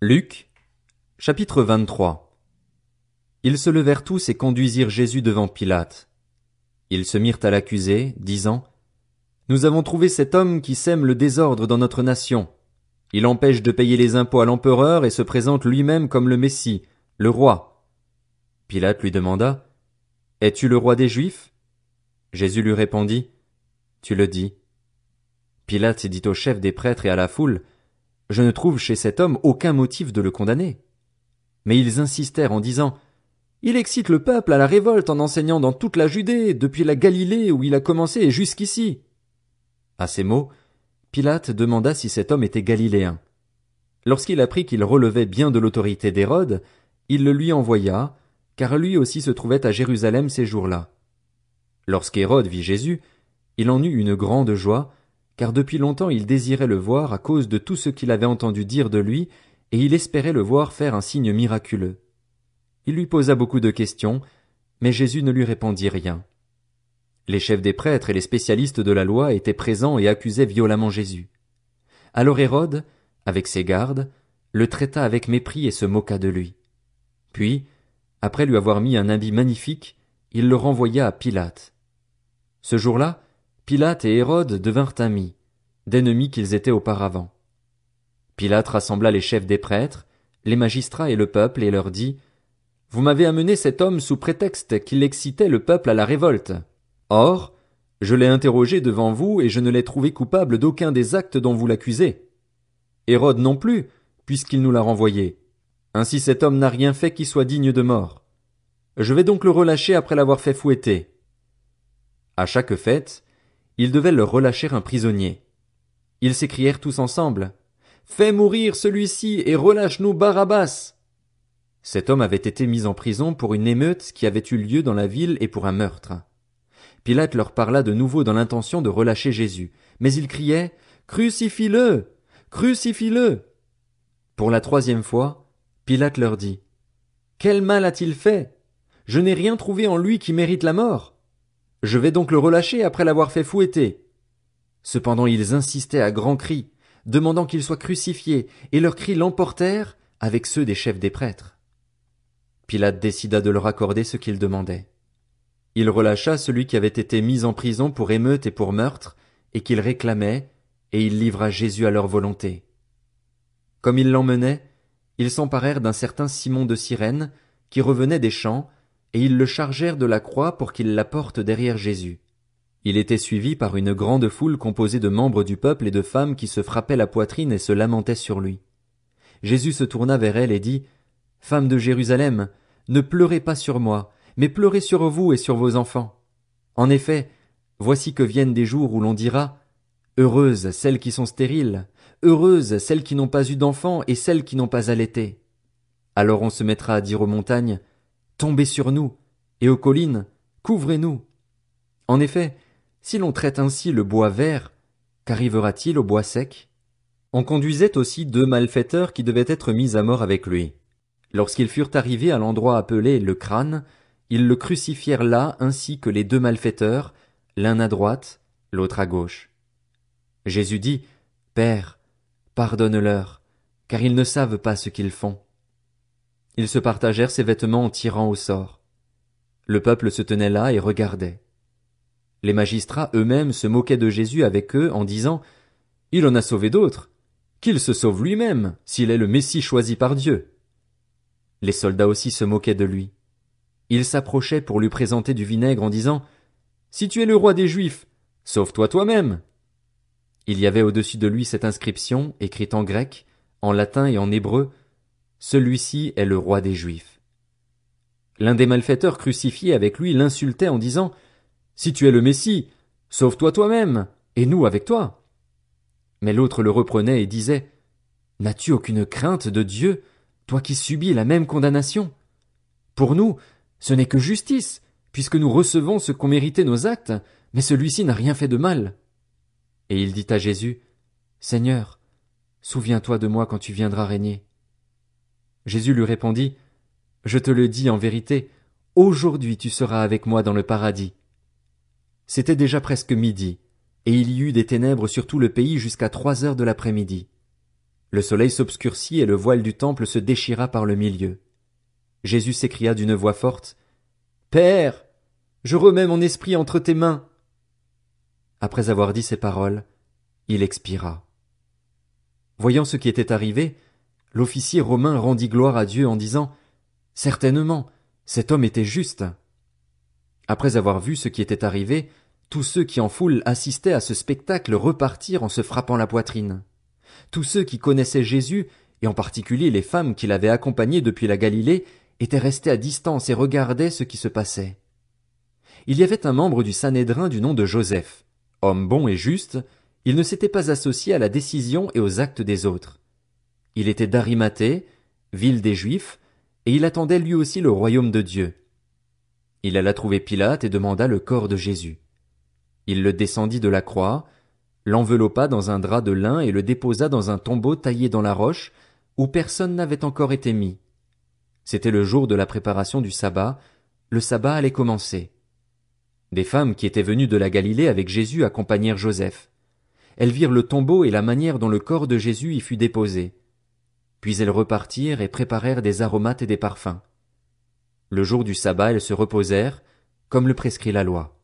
Luc, chapitre 23. Ils se levèrent tous et conduisirent Jésus devant Pilate. Ils se mirent à l'accuser, disant, Nous avons trouvé cet homme qui sème le désordre dans notre nation. Il empêche de payer les impôts à l'empereur et se présente lui-même comme le Messie, le roi. Pilate lui demanda, Es-tu le roi des Juifs? Jésus lui répondit, Tu le dis. Pilate dit au chef des prêtres et à la foule, je ne trouve chez cet homme aucun motif de le condamner. Mais ils insistèrent en disant Il excite le peuple à la révolte en enseignant dans toute la Judée, depuis la Galilée où il a commencé et jusqu'ici. À ces mots, Pilate demanda si cet homme était galiléen. Lorsqu'il apprit qu'il relevait bien de l'autorité d'Hérode, il le lui envoya, car lui aussi se trouvait à Jérusalem ces jours-là. Lorsqu'Hérode vit Jésus, il en eut une grande joie, car depuis longtemps il désirait le voir à cause de tout ce qu'il avait entendu dire de lui, et il espérait le voir faire un signe miraculeux. Il lui posa beaucoup de questions, mais Jésus ne lui répondit rien. Les chefs des prêtres et les spécialistes de la loi étaient présents et accusaient violemment Jésus. Alors Hérode, avec ses gardes, le traita avec mépris et se moqua de lui. Puis, après lui avoir mis un habit magnifique, il le renvoya à Pilate. Ce jour-là, Pilate et Hérode devinrent amis, d'ennemis qu'ils étaient auparavant. Pilate rassembla les chefs des prêtres, les magistrats et le peuple, et leur dit. Vous m'avez amené cet homme sous prétexte qu'il excitait le peuple à la révolte. Or, je l'ai interrogé devant vous, et je ne l'ai trouvé coupable d'aucun des actes dont vous l'accusez. Hérode non plus, puisqu'il nous l'a renvoyé. Ainsi cet homme n'a rien fait qui soit digne de mort. Je vais donc le relâcher après l'avoir fait fouetter. À chaque fête, ils devaient leur relâcher un prisonnier. Ils s'écrièrent tous ensemble. Fais mourir celui-ci et relâche-nous Barabbas! Cet homme avait été mis en prison pour une émeute qui avait eu lieu dans la ville et pour un meurtre. Pilate leur parla de nouveau dans l'intention de relâcher Jésus, mais ils criaient Crucifie-le! Crucifie-le! Pour la troisième fois, Pilate leur dit Quel mal a-t-il fait? Je n'ai rien trouvé en lui qui mérite la mort. Je vais donc le relâcher après l'avoir fait fouetter. Cependant ils insistaient à grands cris, demandant qu'il soit crucifié, et leurs cris l'emportèrent avec ceux des chefs des prêtres. Pilate décida de leur accorder ce qu'ils demandaient. Il relâcha celui qui avait été mis en prison pour émeute et pour meurtre, et qu'il réclamait, et il livra Jésus à leur volonté. Comme ils l'emmenaient, ils s'emparèrent d'un certain Simon de Cyrène, qui revenait des champs, et ils le chargèrent de la croix pour qu'il la porte derrière Jésus. Il était suivi par une grande foule composée de membres du peuple et de femmes qui se frappaient la poitrine et se lamentaient sur lui. Jésus se tourna vers elles et dit, Femmes de Jérusalem, ne pleurez pas sur moi, mais pleurez sur vous et sur vos enfants. En effet, voici que viennent des jours où l'on dira, Heureuses celles qui sont stériles, heureuses celles qui n'ont pas eu d'enfants et celles qui n'ont pas allaité. Alors on se mettra à dire aux montagnes, tombez sur nous, et aux collines, couvrez-nous. En effet, si l'on traite ainsi le bois vert, qu'arrivera-t-il au bois sec On conduisait aussi deux malfaiteurs qui devaient être mis à mort avec lui. Lorsqu'ils furent arrivés à l'endroit appelé le crâne, ils le crucifièrent là ainsi que les deux malfaiteurs, l'un à droite, l'autre à gauche. Jésus dit, Père, pardonne-leur, car ils ne savent pas ce qu'ils font. Ils se partagèrent ses vêtements en tirant au sort. Le peuple se tenait là et regardait. Les magistrats eux-mêmes se moquaient de Jésus avec eux en disant Il en a sauvé d'autres. Qu'il se sauve lui-même, s'il est le Messie choisi par Dieu. Les soldats aussi se moquaient de lui. Ils s'approchaient pour lui présenter du vinaigre en disant Si tu es le roi des Juifs, sauve-toi toi-même. Il y avait au-dessus de lui cette inscription, écrite en grec, en latin et en hébreu, celui-ci est le roi des Juifs. L'un des malfaiteurs crucifiés avec lui l'insultait en disant Si tu es le Messie, sauve-toi toi-même, et nous avec toi. Mais l'autre le reprenait et disait N'as-tu aucune crainte de Dieu, toi qui subis la même condamnation Pour nous, ce n'est que justice, puisque nous recevons ce qu'ont mérité nos actes, mais celui-ci n'a rien fait de mal. Et il dit à Jésus, Seigneur, souviens-toi de moi quand tu viendras régner. Jésus lui répondit Je te le dis en vérité, aujourd'hui tu seras avec moi dans le paradis. C'était déjà presque midi, et il y eut des ténèbres sur tout le pays jusqu'à trois heures de l'après-midi. Le soleil s'obscurcit et le voile du temple se déchira par le milieu. Jésus s'écria d'une voix forte. Père, je remets mon esprit entre tes mains. Après avoir dit ces paroles, il expira. Voyant ce qui était arrivé, l'officier romain rendit gloire à Dieu en disant Certainement, cet homme était juste. Après avoir vu ce qui était arrivé, tous ceux qui en foule assistaient à ce spectacle repartirent en se frappant la poitrine. Tous ceux qui connaissaient Jésus, et en particulier les femmes qui l'avaient accompagné depuis la Galilée, étaient restés à distance et regardaient ce qui se passait. Il y avait un membre du Sanhédrin du nom de Joseph. Homme bon et juste, il ne s'était pas associé à la décision et aux actes des autres. Il était d'Arimathée, ville des Juifs, et il attendait lui aussi le royaume de Dieu. Il alla trouver Pilate et demanda le corps de Jésus. Il le descendit de la croix, l'enveloppa dans un drap de lin et le déposa dans un tombeau taillé dans la roche, où personne n'avait encore été mis. C'était le jour de la préparation du sabbat, le sabbat allait commencer. Des femmes qui étaient venues de la Galilée avec Jésus accompagnèrent Joseph. Elles virent le tombeau et la manière dont le corps de Jésus y fut déposé. Puis elles repartirent et préparèrent des aromates et des parfums. Le jour du sabbat elles se reposèrent, comme le prescrit la loi.